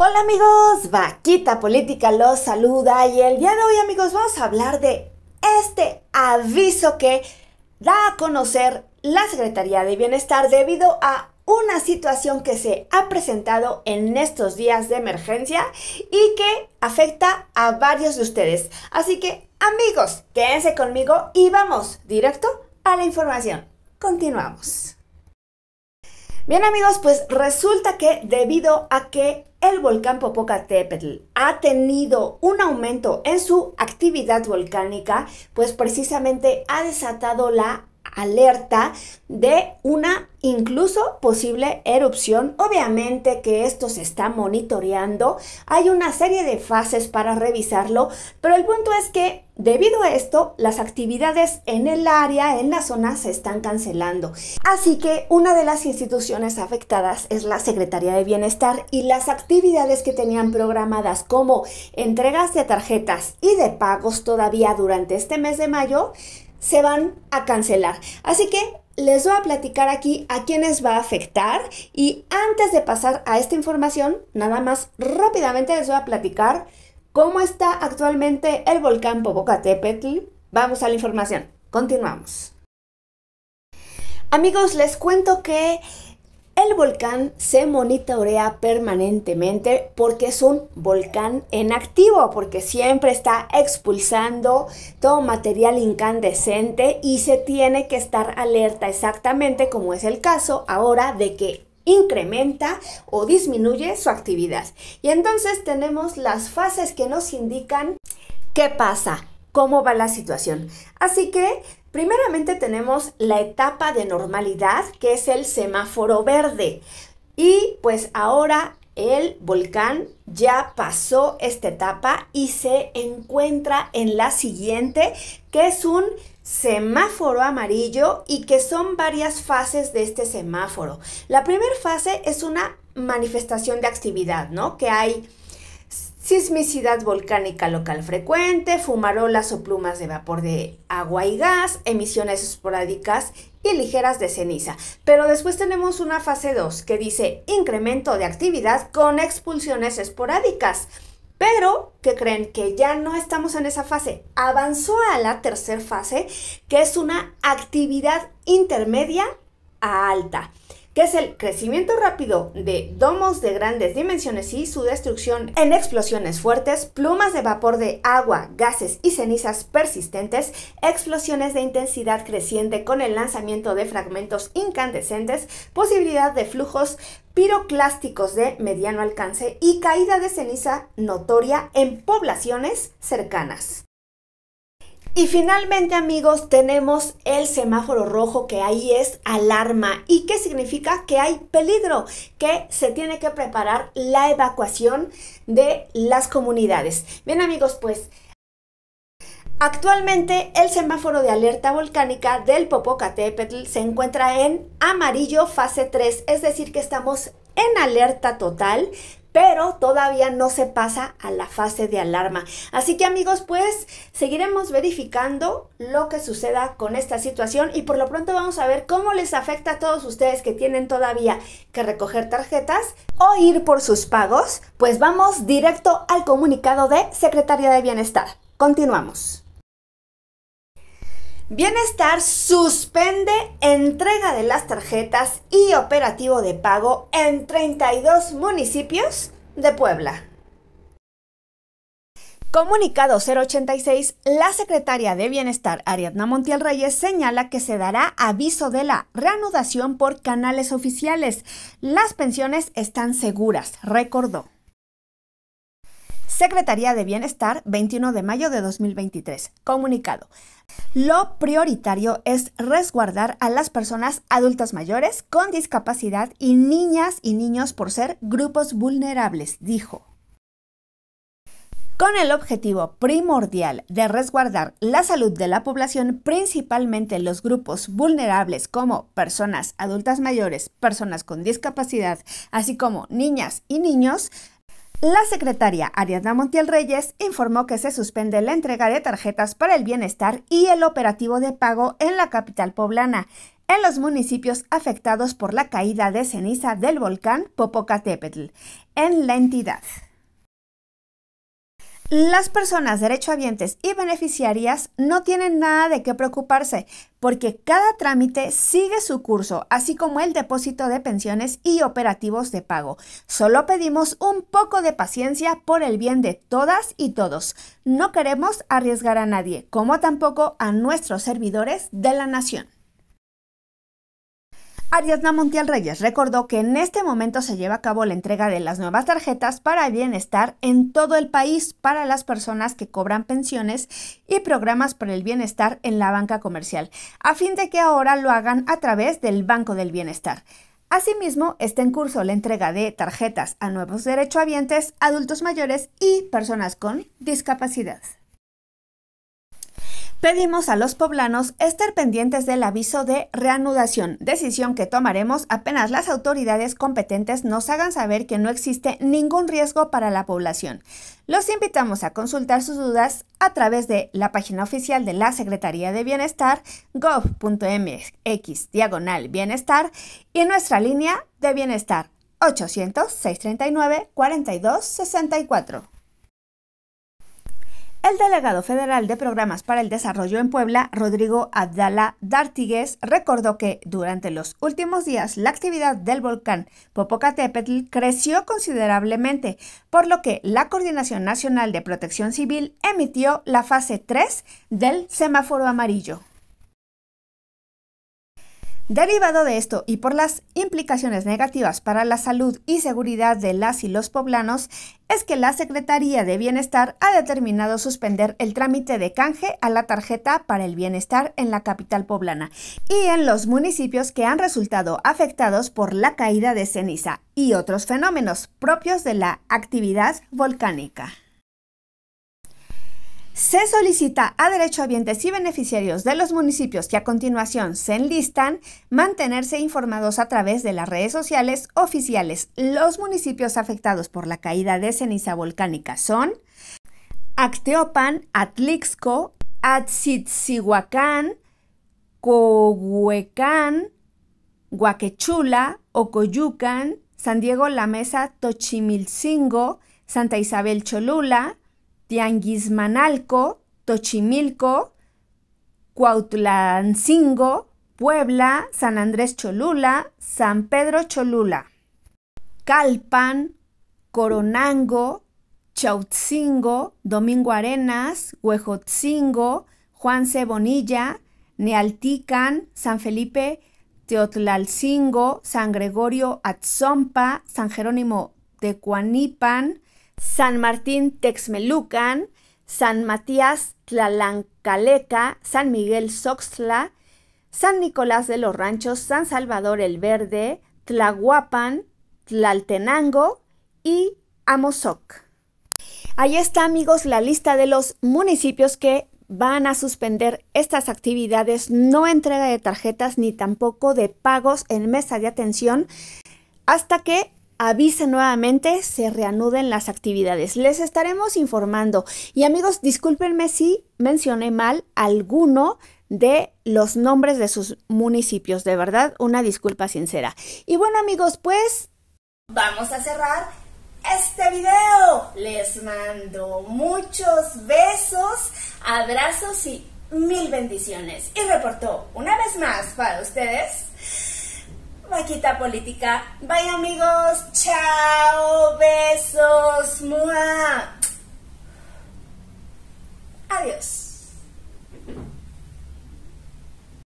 Hola amigos, Vaquita Política los saluda y el día de hoy amigos vamos a hablar de este aviso que da a conocer la Secretaría de Bienestar debido a una situación que se ha presentado en estos días de emergencia y que afecta a varios de ustedes. Así que amigos, quédense conmigo y vamos directo a la información. Continuamos. Bien amigos, pues resulta que debido a que el volcán Popocatépetl ha tenido un aumento en su actividad volcánica, pues precisamente ha desatado la alerta de una incluso posible erupción. Obviamente que esto se está monitoreando, hay una serie de fases para revisarlo, pero el punto es que debido a esto, las actividades en el área, en la zona, se están cancelando. Así que una de las instituciones afectadas es la Secretaría de Bienestar y las actividades que tenían programadas como entregas de tarjetas y de pagos todavía durante este mes de mayo, se van a cancelar. Así que les voy a platicar aquí a quiénes va a afectar y antes de pasar a esta información, nada más rápidamente les voy a platicar cómo está actualmente el volcán Popocatépetl. Vamos a la información. Continuamos. Amigos, les cuento que el volcán se monitorea permanentemente porque es un volcán en activo, porque siempre está expulsando todo material incandescente y se tiene que estar alerta exactamente como es el caso ahora de que incrementa o disminuye su actividad. Y entonces tenemos las fases que nos indican qué pasa, cómo va la situación. Así que Primeramente tenemos la etapa de normalidad, que es el semáforo verde. Y pues ahora el volcán ya pasó esta etapa y se encuentra en la siguiente, que es un semáforo amarillo y que son varias fases de este semáforo. La primera fase es una manifestación de actividad, ¿no? Que hay sismicidad volcánica local frecuente, fumarolas o plumas de vapor de agua y gas, emisiones esporádicas y ligeras de ceniza. Pero después tenemos una fase 2 que dice incremento de actividad con expulsiones esporádicas. Pero, ¿qué creen? Que ya no estamos en esa fase. Avanzó a la tercera fase, que es una actividad intermedia a alta que es el crecimiento rápido de domos de grandes dimensiones y su destrucción en explosiones fuertes, plumas de vapor de agua, gases y cenizas persistentes, explosiones de intensidad creciente con el lanzamiento de fragmentos incandescentes, posibilidad de flujos piroclásticos de mediano alcance y caída de ceniza notoria en poblaciones cercanas. Y finalmente amigos tenemos el semáforo rojo que ahí es alarma y que significa que hay peligro, que se tiene que preparar la evacuación de las comunidades. Bien amigos pues... Actualmente el semáforo de alerta volcánica del Popocatépetl se encuentra en amarillo fase 3, es decir que estamos en alerta total pero todavía no se pasa a la fase de alarma. Así que amigos, pues seguiremos verificando lo que suceda con esta situación y por lo pronto vamos a ver cómo les afecta a todos ustedes que tienen todavía que recoger tarjetas o ir por sus pagos, pues vamos directo al comunicado de Secretaría de Bienestar. Continuamos. Bienestar suspende entrega de las tarjetas y operativo de pago en 32 municipios de Puebla. Comunicado 086, la secretaria de Bienestar Ariadna Montiel Reyes señala que se dará aviso de la reanudación por canales oficiales. Las pensiones están seguras, recordó. Secretaría de Bienestar, 21 de mayo de 2023. Comunicado. Lo prioritario es resguardar a las personas adultas mayores con discapacidad y niñas y niños por ser grupos vulnerables, dijo. Con el objetivo primordial de resguardar la salud de la población, principalmente los grupos vulnerables como personas adultas mayores, personas con discapacidad, así como niñas y niños, la secretaria Ariadna Montiel Reyes informó que se suspende la entrega de tarjetas para el bienestar y el operativo de pago en la capital poblana, en los municipios afectados por la caída de ceniza del volcán Popocatépetl, en la entidad. Las personas derechohabientes y beneficiarias no tienen nada de qué preocuparse porque cada trámite sigue su curso, así como el depósito de pensiones y operativos de pago. Solo pedimos un poco de paciencia por el bien de todas y todos. No queremos arriesgar a nadie, como tampoco a nuestros servidores de la nación. Ariadna Montiel Reyes recordó que en este momento se lleva a cabo la entrega de las nuevas tarjetas para bienestar en todo el país para las personas que cobran pensiones y programas por el bienestar en la banca comercial, a fin de que ahora lo hagan a través del Banco del Bienestar. Asimismo, está en curso la entrega de tarjetas a nuevos derechohabientes, adultos mayores y personas con discapacidad. Pedimos a los poblanos estar pendientes del aviso de reanudación, decisión que tomaremos apenas las autoridades competentes nos hagan saber que no existe ningún riesgo para la población. Los invitamos a consultar sus dudas a través de la página oficial de la Secretaría de Bienestar, gov.mx diagonal bienestar y nuestra línea de bienestar 800-639-4264. El delegado federal de Programas para el Desarrollo en Puebla, Rodrigo Abdala Dartigues, recordó que durante los últimos días la actividad del volcán Popocatépetl creció considerablemente, por lo que la Coordinación Nacional de Protección Civil emitió la fase 3 del semáforo amarillo. Derivado de esto y por las implicaciones negativas para la salud y seguridad de las y los poblanos, es que la Secretaría de Bienestar ha determinado suspender el trámite de canje a la tarjeta para el bienestar en la capital poblana y en los municipios que han resultado afectados por la caída de ceniza y otros fenómenos propios de la actividad volcánica se solicita a derechohabientes y beneficiarios de los municipios que a continuación se enlistan mantenerse informados a través de las redes sociales oficiales. Los municipios afectados por la caída de ceniza volcánica son Acteopan, Atlixco, Atzitzihuacán, Cohuecán, Huaquechula, Ocoyucan, San Diego La Mesa, Tochimilcingo, Santa Isabel Cholula, Tianguismanalco, Tochimilco, Cuautlancingo, Puebla, San Andrés Cholula, San Pedro Cholula, Calpan, Coronango, Chautzingo, Domingo Arenas, Huejotzingo, Juan Cebonilla, Nealtican, San Felipe Teotlalcingo, San Gregorio Atzompa, San Jerónimo Tecuanipan, San Martín Texmelucan, San Matías Tlalancaleca, San Miguel Soxtla, San Nicolás de los Ranchos, San Salvador el Verde, Tlahuapan, Tlaltenango y Amozoc. Ahí está, amigos, la lista de los municipios que van a suspender estas actividades, no entrega de tarjetas ni tampoco de pagos en mesa de atención hasta que avise nuevamente, se reanuden las actividades. Les estaremos informando. Y amigos, discúlpenme si mencioné mal alguno de los nombres de sus municipios. De verdad, una disculpa sincera. Y bueno amigos, pues vamos a cerrar este video. Les mando muchos besos, abrazos y mil bendiciones. Y reportó una vez más para ustedes. Vaquita Política. Bye amigos, chao, besos, muah. Adiós.